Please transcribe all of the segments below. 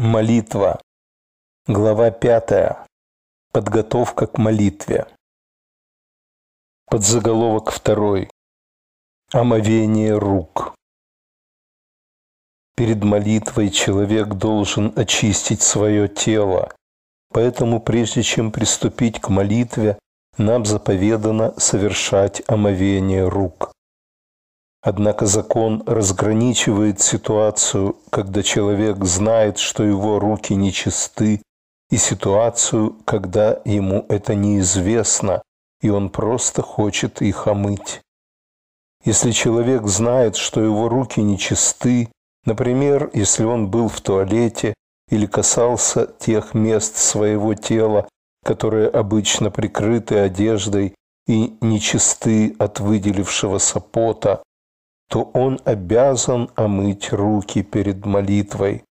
Молитва. Глава 5. Подготовка к молитве. Подзаголовок 2. Омовение рук. Перед молитвой человек должен очистить свое тело. Поэтому прежде чем приступить к молитве, нам заповедано совершать омовение рук. Однако закон разграничивает ситуацию, когда человек знает, что его руки нечисты, и ситуацию, когда ему это неизвестно, и он просто хочет их омыть. Если человек знает, что его руки нечисты, например, если он был в туалете или касался тех мест своего тела, которые обычно прикрыты одеждой и нечисты от выделившегося пота, то он обязан омыть руки перед молитвой.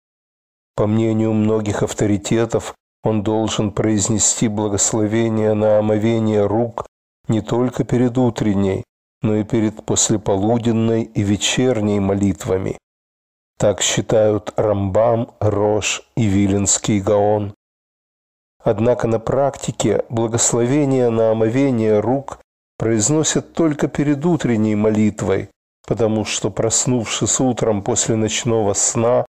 По мнению многих авторитетов, он должен произнести благословение на омовение рук не только перед утренней, но и перед послеполуденной и вечерней молитвами. Так считают Рамбам, Рош и Виленский Гаон. Однако на практике благословение на омовение рук произносят только перед утренней молитвой, потому что, проснувшись утром после ночного сна,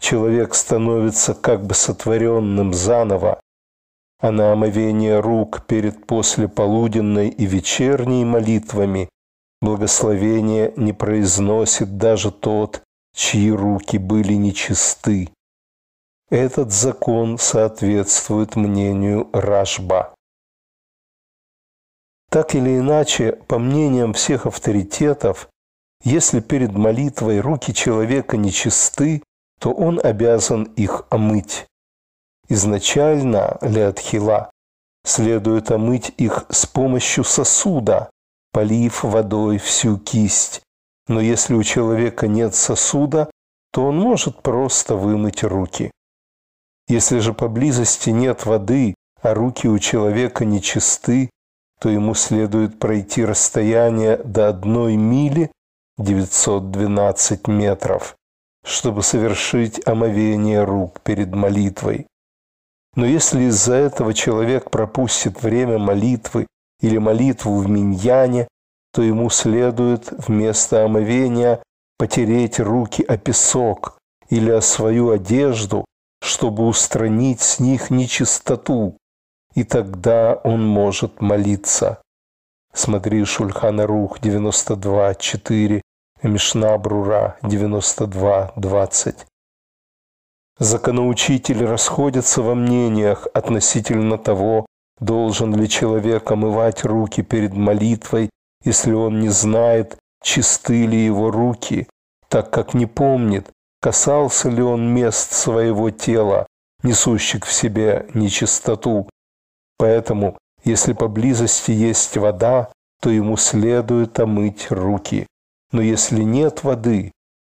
человек становится как бы сотворенным заново, а на омовение рук перед послеполуденной и вечерней молитвами благословение не произносит даже тот, чьи руки были нечисты. Этот закон соответствует мнению Рашба. Так или иначе, по мнениям всех авторитетов, если перед молитвой руки человека нечисты, то он обязан их омыть. Изначально Леотхила следует омыть их с помощью сосуда, полив водой всю кисть. Но если у человека нет сосуда, то он может просто вымыть руки. Если же поблизости нет воды, а руки у человека нечисты, то ему следует пройти расстояние до одной мили 912 метров, чтобы совершить омовение рук перед молитвой. Но если из-за этого человек пропустит время молитвы или молитву в миньяне, то ему следует вместо омовения потереть руки о песок или о свою одежду, чтобы устранить с них нечистоту, и тогда он может молиться. Смотри Шульхана Рух 92.4 Мишна Брура 92.20. Законоучители расходятся во мнениях относительно того, должен ли человек омывать руки перед молитвой, если он не знает, чисты ли его руки, так как не помнит, касался ли он мест своего тела, несущих в себе нечистоту. Поэтому, если поблизости есть вода, то ему следует омыть руки но если нет воды,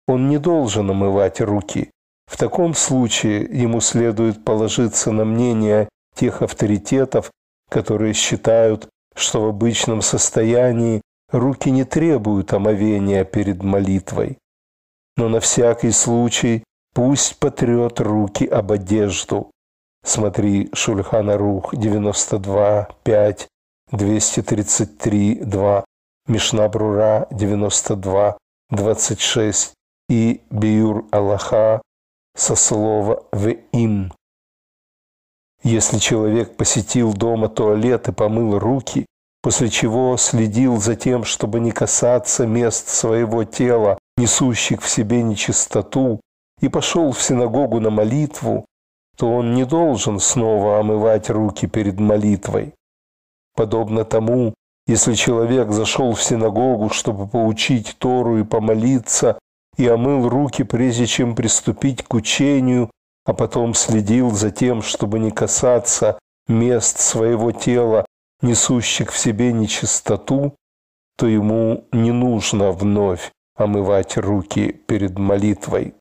он не должен омывать руки. В таком случае ему следует положиться на мнение тех авторитетов, которые считают, что в обычном состоянии руки не требуют омовения перед молитвой. Но на всякий случай пусть потрет руки об одежду. Смотри Шульхана Рух 92, 5, 233, 2. Мишна Брура 92, 26 и Биюр Аллаха со слова им. Если человек посетил дома туалет и помыл руки, после чего следил за тем, чтобы не касаться мест своего тела, несущих в себе нечистоту, и пошел в синагогу на молитву, то он не должен снова омывать руки перед молитвой. Подобно тому, если человек зашел в синагогу, чтобы поучить Тору и помолиться, и омыл руки, прежде чем приступить к учению, а потом следил за тем, чтобы не касаться мест своего тела, несущих в себе нечистоту, то ему не нужно вновь омывать руки перед молитвой.